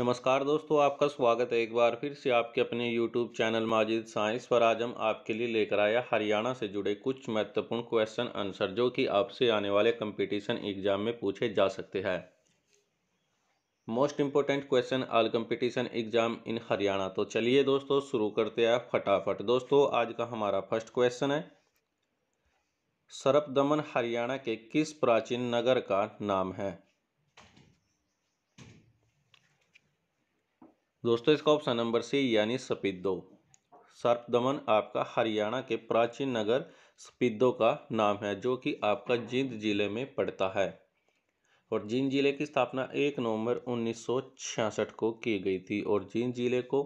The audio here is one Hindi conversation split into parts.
नमस्कार दोस्तों आपका स्वागत है एक बार फिर से आपके अपने यूट्यूब चैनल माजिद साइंस पर आज हम आपके लिए लेकर आया हरियाणा से जुड़े कुछ महत्वपूर्ण क्वेश्चन आंसर जो कि आपसे आने वाले कंपटीशन एग्जाम में पूछे जा सकते हैं most important question all competition exam इन हरियाणा तो चलिए दोस्तों शुरू करते हैं फटाफट दोस्तों आज का हमारा फर्स्ट क्वेश्चन है सरप दमन हरियाणा के किस प्राचीन नगर का नाम है दोस्तों इसका ऑप्शन नंबर सी यानी सपिदो सर्प दमन आपका हरियाणा के प्राचीन नगर सपीदो का नाम है जो कि आपका जींद जिले में पड़ता है और जींद जिले की स्थापना एक नवंबर 1966 को की गई थी और जींद जिले को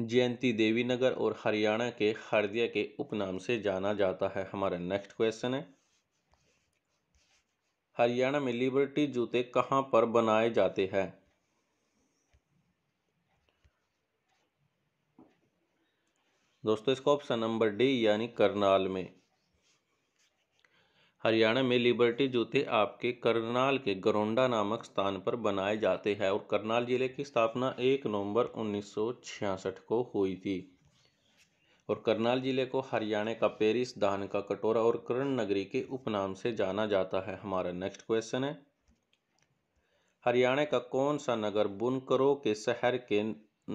जयंती देवी नगर और हरियाणा के हरदिया के उपनाम से जाना जाता है हमारा नेक्स्ट क्वेश्चन है हरियाणा में लिबर्टी जूते कहाँ पर बनाए जाते हैं दोस्तों इसका ऑप्शन नंबर डी यानी करनाल में हरियाणा में लिबर्टी जूते आपके करनाल के गरोंडा नामक स्थान पर बनाए जाते हैं और करनाल जिले की स्थापना 1 नवंबर 1966 को हुई थी और करनाल जिले को हरियाणा का पेरिस धान का कटोरा और करण नगरी के उपनाम से जाना जाता है हमारा नेक्स्ट क्वेश्चन है हरियाणा का कौन सा नगर बुनकरों के शहर के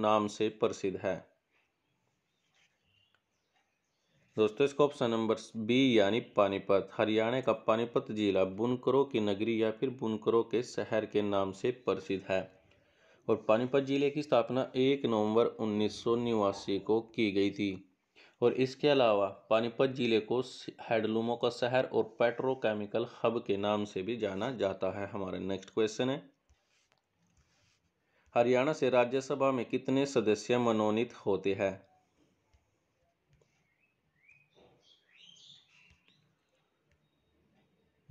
नाम से प्रसिद्ध है दोस्तों इसका ऑप्शन नंबर बी यानी पानीपत हरियाणा का पानीपत जिला बुनकरों की नगरी या फिर बुनकरों के शहर के नाम से प्रसिद्ध है और पानीपत जिले की स्थापना एक नवंबर उन्नीस को की गई थी और इसके अलावा पानीपत जिले को हैंडलूमों का शहर और पेट्रोकेमिकल हब के नाम से भी जाना जाता है हमारा नेक्स्ट क्वेश्चन है हरियाणा से राज्यसभा में कितने सदस्य मनोनीत होते हैं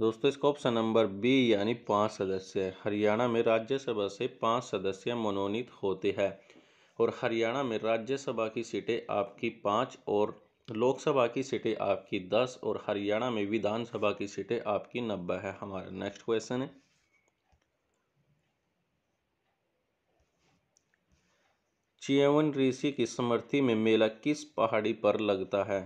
दोस्तों इसका ऑप्शन नंबर बी यानी पांच सदस्य हरियाणा में राज्यसभा से पाँच सदस्य मनोनीत होते हैं और हरियाणा में राज्यसभा की सीटें आपकी पांच और लोकसभा की सीटें आपकी दस और हरियाणा में विधानसभा की सीटें आपकी नब्बे है हमारा नेक्स्ट क्वेश्चन है चियवन ऋषि की स्मृति में मेला किस पहाड़ी पर लगता है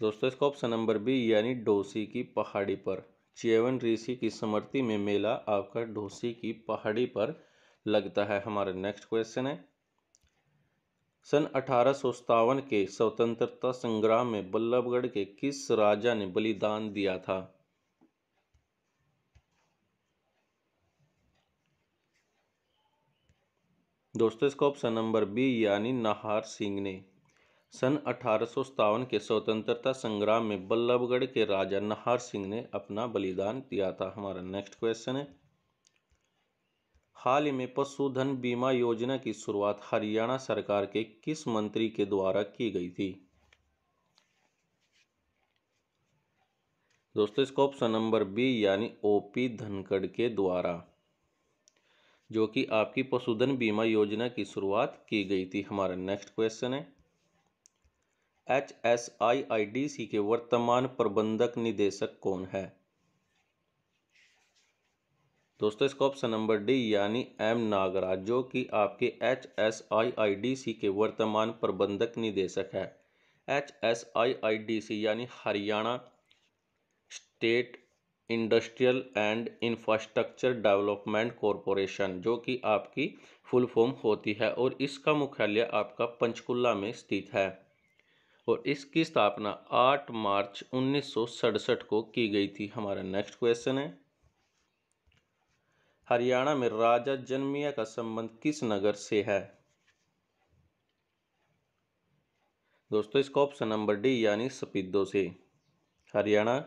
दोस्तों इसका ऑप्शन नंबर बी यानी डोसी की पहाड़ी पर चेवन ऋषि की स्मृति में मेला आपका डोसी की पहाड़ी पर लगता है हमारा नेक्स्ट क्वेश्चन है सन अठारह के स्वतंत्रता संग्राम में बल्लभगढ़ के किस राजा ने बलिदान दिया था दोस्तों इसका ऑप्शन नंबर बी यानी नाहर सिंह ने सन अठारह के स्वतंत्रता संग्राम में बल्लभगढ़ के राजा नाहर सिंह ने अपना बलिदान दिया था हमारा नेक्स्ट क्वेश्चन है हाल ही में पशुधन बीमा योजना की शुरुआत हरियाणा सरकार के किस मंत्री के द्वारा की गई थी दोस्तों इसका ऑप्शन नंबर बी यानी ओपी धनखड़ के द्वारा जो कि आपकी पशुधन बीमा योजना की शुरुआत की गई थी हमारा नेक्स्ट क्वेश्चन है H S I I D C के वर्तमान प्रबंधक निदेशक कौन है दोस्तों इसका ऑप्शन नंबर डी यानी एम नागराज जो कि आपके H S I I D C के वर्तमान प्रबंधक निदेशक है H S I I D C यानी Haryana state industrial and infrastructure development corporation जो कि आपकी फुल फॉर्म होती है और इसका मुख्यालय आपका पंचकुला में स्थित है और इसकी स्थापना 8 मार्च उन्नीस को की गई थी हमारा नेक्स्ट क्वेश्चन है हरियाणा में राजा जन्मिया का संबंध किस नगर से है दोस्तों इसका ऑप्शन नंबर डी यानी सपीदों से हरियाणा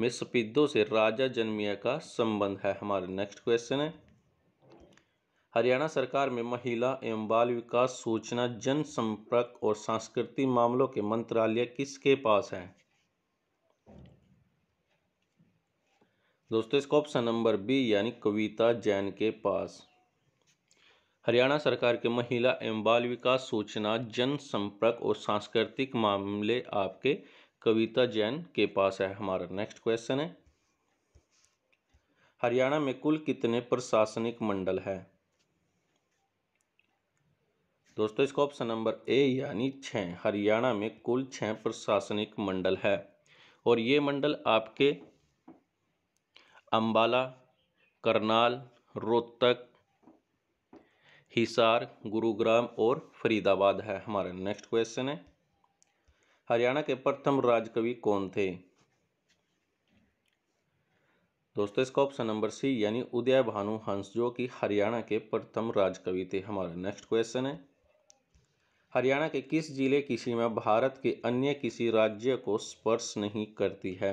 में सपीदों से राजा जन्मिया का संबंध है हमारा नेक्स्ट क्वेश्चन है हरियाणा सरकार में महिला एवं बाल विकास सूचना जनसंपर्क और सांस्कृतिक मामलों के मंत्रालय किसके पास है दोस्तों इसका ऑप्शन नंबर बी यानी कविता जैन के पास हरियाणा सरकार के महिला एवं बाल विकास सूचना जनसंपर्क और सांस्कृतिक मामले आपके कविता जैन के पास है हमारा नेक्स्ट क्वेश्चन है हरियाणा में कुल कितने प्रशासनिक मंडल है दोस्तों इसका ऑप्शन नंबर ए यानी छः हरियाणा में कुल छः प्रशासनिक मंडल है और ये मंडल आपके अंबाला करनाल रोहतक हिसार गुरुग्राम और फरीदाबाद है हमारा नेक्स्ट क्वेश्चन है हरियाणा के प्रथम राजकवि कौन थे दोस्तों इसका ऑप्शन नंबर सी यानी उदय भानु हंस जो कि हरियाणा के प्रथम राजकवि थे हमारा नेक्स्ट क्वेश्चन है हरियाणा के किस जिले की सीमा भारत के अन्य किसी राज्य को स्पर्श नहीं करती है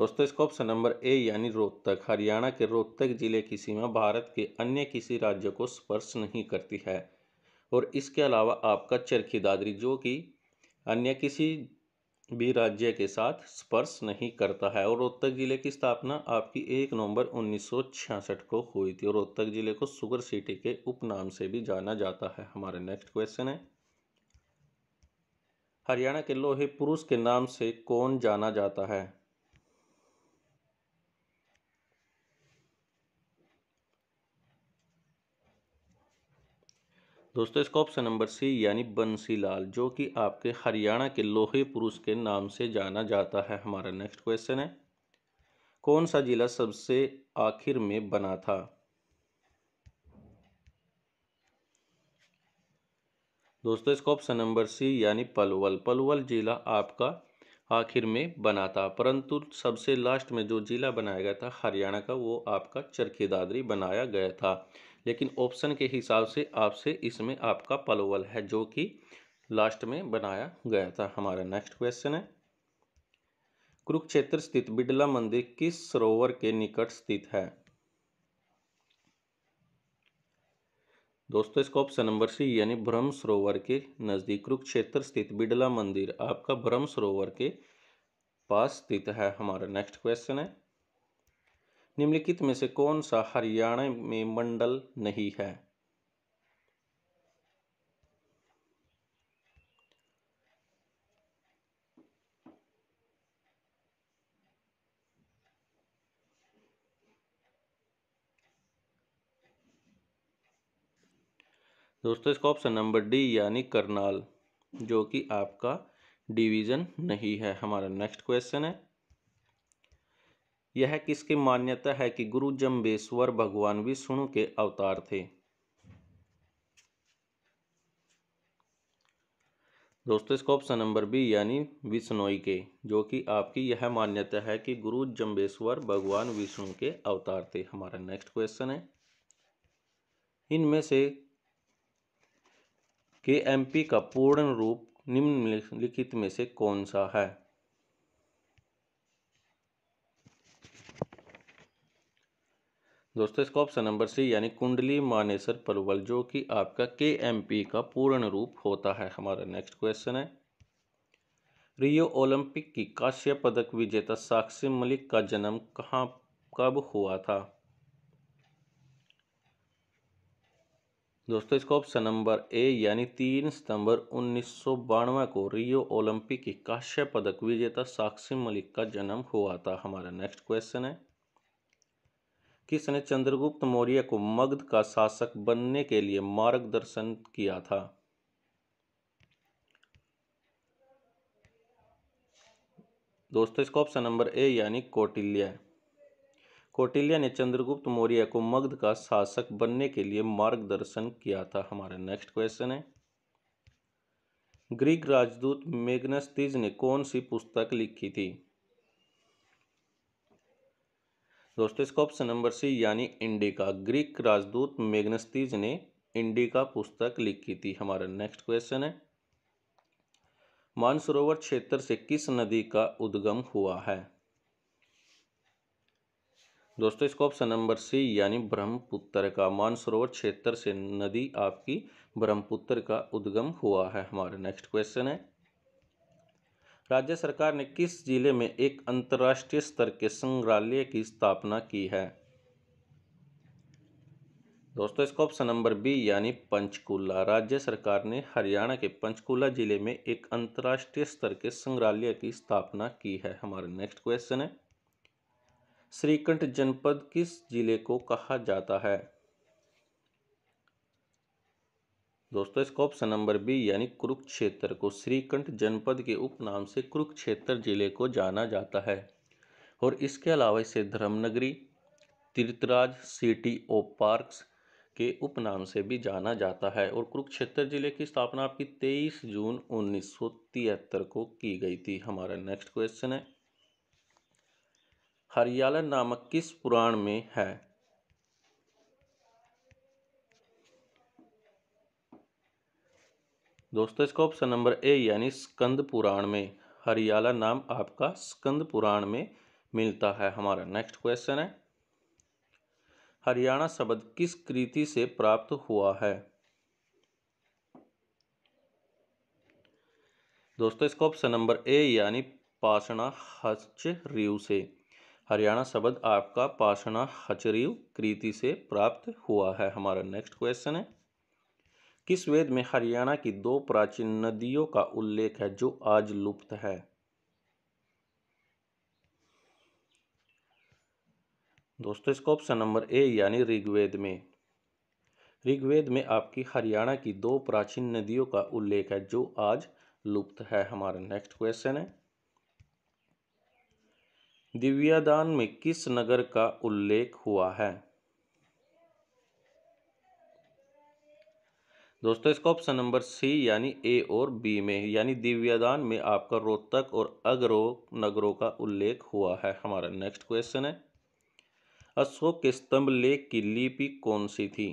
दोस्तों इसका ऑप्शन नंबर ए यानी रोहतक हरियाणा के रोहतक जिले की सीमा भारत के अन्य किसी राज्य को स्पर्श नहीं करती है और इसके अलावा आपका चरखी दादरी जो कि अन्य किसी भी राज्य के साथ स्पर्श नहीं करता है और रोहतक ज़िले की स्थापना आपकी एक नवंबर 1966 को हुई थी और रोहतक ज़िले को सुगर सिटी के उपनाम से भी जाना जाता है हमारे नेक्स्ट क्वेश्चन है हरियाणा के लोहे पुरुष के नाम से कौन जाना जाता है दोस्तों इसका ऑप्शन नंबर सी यानी बंसी लाल जो कि आपके हरियाणा के लोहे पुरुष के नाम से जाना जाता है हमारा नेक्स्ट क्वेश्चन है कौन सा जिला सबसे आखिर में बना था दोस्तों इसका ऑप्शन नंबर सी यानी पलवल पलवल जिला आपका आखिर में बना था परंतु सबसे लास्ट में जो जिला बनाया गया था हरियाणा का वो आपका चरखी दादरी बनाया गया था लेकिन ऑप्शन के हिसाब से आपसे इसमें आपका पलोवल है जो कि लास्ट में बनाया गया था हमारा नेक्स्ट क्वेश्चन है कुरुक्षेत्र स्थित बिडला मंदिर किस सरोवर के निकट स्थित है दोस्तों इसका ऑप्शन नंबर सी यानी ब्रह्म सरोवर के नज़दीक कुरुक्षेत्र स्थित बिडला मंदिर आपका ब्रह्म सरोवर के पास स्थित है हमारा नेक्स्ट क्वेश्चन है निम्नलिखित में से कौन सा हरियाणा में मंडल नहीं है दोस्तों इसका ऑप्शन नंबर डी यानी करनाल जो कि आपका डिवीजन नहीं है हमारा नेक्स्ट क्वेश्चन है यह किसकी मान्यता है कि गुरु जम्बेश्वर भगवान विष्णु के अवतार थे दोस्तों इसका ऑप्शन नंबर बी यानी विष्णोई के जो कि आपकी यह मान्यता है कि गुरु जम्बेश्वर भगवान विष्णु के अवतार थे हमारा नेक्स्ट क्वेश्चन है इनमें से के एम पी का पूर्ण रूप निम्नलिखित में से कौन सा है दोस्तों इसका ऑप्शन नंबर सी यानी कुंडली मानेसर पलवल जो कि आपका के एम पी का पूर्ण रूप होता है हमारा नेक्स्ट क्वेश्चन है रियो ओलंपिक की काश्य पदक विजेता साक्षी मलिक का जन्म कहाँ कब हुआ था दोस्तों इसका ऑप्शन नंबर ए यानी तीन सितंबर उन्नीस को रियो ओलंपिक की काश्य पदक विजेता साक्षी मलिक का जन्म हुआ था हमारा नेक्स्ट क्वेश्चन है किसने चंद्रगुप्त मौर्य को मगध का शासक बनने के लिए मार्गदर्शन किया था दोस्तों इसका ऑप्शन नंबर ए यानी कौटिल्य कौटिल्य ने चंद्रगुप्त मौर्य को मगध का शासक बनने के लिए मार्गदर्शन किया था हमारा नेक्स्ट क्वेश्चन है ग्रीक राजदूत मेगनस्तीज ने कौन सी पुस्तक लिखी थी दोस्तों इसका ऑप्शन नंबर सी यानी इंडिका ग्रीक राजदूत मेगनस्तीज ने इंडिका पुस्तक लिखी थी हमारा नेक्स्ट क्वेश्चन है मानसरोवर क्षेत्र से किस नदी का उद्गम हुआ है दोस्तों इसका ऑप्शन नंबर सी यानी ब्रह्मपुत्र का मानसरोवर क्षेत्र से नदी आपकी ब्रह्मपुत्र का उद्गम हुआ है हमारा नेक्स्ट क्वेश्चन है राज्य सरकार ने किस जिले में एक अंतर्राष्ट्रीय स्तर के संग्रहालय की स्थापना की है दोस्तों इसका ऑप्शन नंबर बी यानी पंचकूला राज्य सरकार ने हरियाणा के पंचकूला जिले में एक अंतर्राष्ट्रीय स्तर के संग्रहालय की स्थापना की है हमारे नेक्स्ट क्वेश्चन है श्रीकंठ जनपद किस जिले को कहा जाता है दोस्तों इसका ऑप्शन नंबर बी यानी कुरुक्षेत्र को श्रीकंठ जनपद के उपनाम से कुरुक्षेत्र जिले को जाना जाता है और इसके अलावा इसे Dharmanagari Tirthraj city of parks के उपनाम से भी जाना जाता है और कुरुक्षेत्र जिले की स्थापना आपकी 23 जून उन्नीस को की गई थी हमारा नेक्स्ट क्वेश्चन है हरियाला नामक किस पुराण में है दोस्तों इसका ऑप्शन नंबर ए यानी स्कंद पुराण में हरियाला नाम आपका स्कंद पुराण में मिलता है हमारा नेक्स्ट क्वेश्चन है हरियाणा शब्द किस कृति से प्राप्त हुआ है दोस्तों इसका ऑप्शन नंबर ए यानी पाषणा हचरीव से हरियाणा शब्द आपका पाषणा हचरीव कृति से प्राप्त हुआ है हमारा नेक्स्ट क्वेश्चन है किस वेद में हरियाणा की दो प्राचीन नदियों का उल्लेख है जो आज लुप्त है दोस्तों इसका ऑप्शन नंबर ए यानी ऋग्वेद में ऋग्वेद में आपकी हरियाणा की दो प्राचीन नदियों का उल्लेख है जो आज लुप्त है हमारा नेक्स्ट क्वेश्चन है दिव्यादान में किस नगर का उल्लेख हुआ है दोस्तों इसका ऑप्शन नंबर सी यानी ए और बी में यानी दिव्यादान में आपका रोहतक और अगरो नगरों का उल्लेख हुआ है हमारा नेक्स्ट क्वेश्चन है अशोक के स्तंभ लेख की लिपि कौन सी थी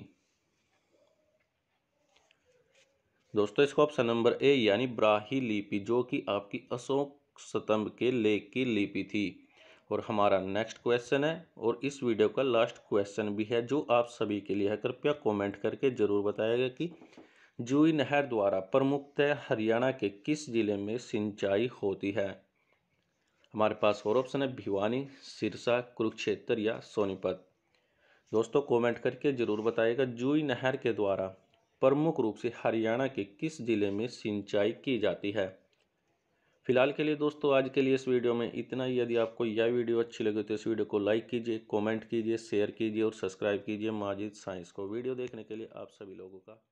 दोस्तों इसका ऑप्शन नंबर ए यानी ब्राही लिपि जो कि आपकी अशोक स्तंभ के लेख की लिपि थी और हमारा नेक्स्ट क्वेश्चन है और इस वीडियो का लास्ट क्वेश्चन भी है जो आप सभी के लिए है कृपया कमेंट करके ज़रूर बताएगा कि जूई नहर द्वारा प्रमुखतः हरियाणा के किस ज़िले में सिंचाई होती है हमारे पास और ऑप्शन है भिवानी सिरसा कुरुक्षेत्र या सोनीपत दोस्तों कमेंट करके ज़रूर बताइएगा जूई नहर के द्वारा प्रमुख रूप से हरियाणा के किस ज़िले में सिंचाई की जाती है फिलहाल के लिए दोस्तों आज के लिए इस वीडियो में इतना ही यदि आपको यह वीडियो अच्छी लगे तो इस वीडियो को लाइक कीजिए कमेंट कीजिए शेयर कीजिए और सब्सक्राइब कीजिए माजिद साइंस को वीडियो देखने के लिए आप सभी लोगों का